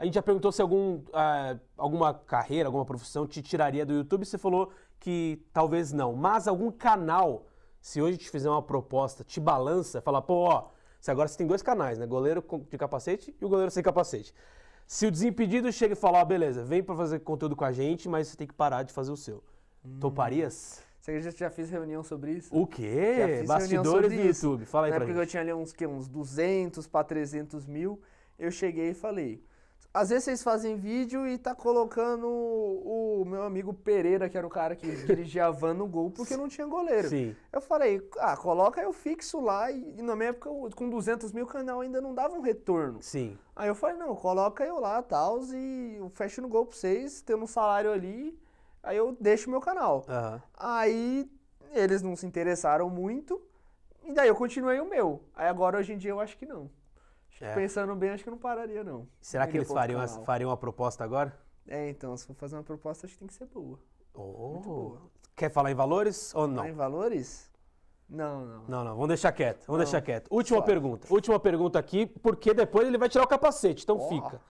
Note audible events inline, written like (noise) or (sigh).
A gente já perguntou se algum, uh, alguma carreira, alguma profissão te tiraria do YouTube. Você falou que talvez não. Mas algum canal, se hoje te fizer uma proposta, te balança, fala, pô, ó, se agora você tem dois canais, né? Goleiro de capacete e o goleiro sem capacete. Se o desimpedido chega e fala, ó, beleza, vem para fazer conteúdo com a gente, mas você tem que parar de fazer o seu. Hum. Toparias? Você acredita que já fiz reunião sobre isso? O quê? Já fiz Bastidores do YouTube. Fala aí Na época gente. eu tinha ali uns, que, uns 200 para 300 mil, eu cheguei e falei, às vezes vocês fazem vídeo e tá colocando o, meu amigo Pereira, que era o cara que (laughs) dirigia a van no gol, porque não tinha goleiro. Sim. Eu falei, ah, coloca, eu fixo lá. E, na minha época, com 200 mil, o canal ainda não dava um retorno. Sim. Aí eu falei, não, coloca eu lá, tal, e eu fecho no gol pra vocês, tendo um salário ali, aí eu deixo meu canal. Uhum. Aí eles não se interessaram muito, e daí eu continuei o meu. Aí agora, hoje em dia, eu acho que não. É. Pensando bem, acho que não pararia, não. Será que eles fariam, fariam uma proposta agora? É, então, se for fazer uma proposta, acho que tem que ser boa. Oh. Muito boa. Quer falar em valores ou não? Falar em valores? Não, não. Não, não. Vamos deixar quieto. Vamos não. deixar quieto. Última Só. pergunta. Última pergunta aqui, porque depois ele vai tirar o capacete, então oh. fica.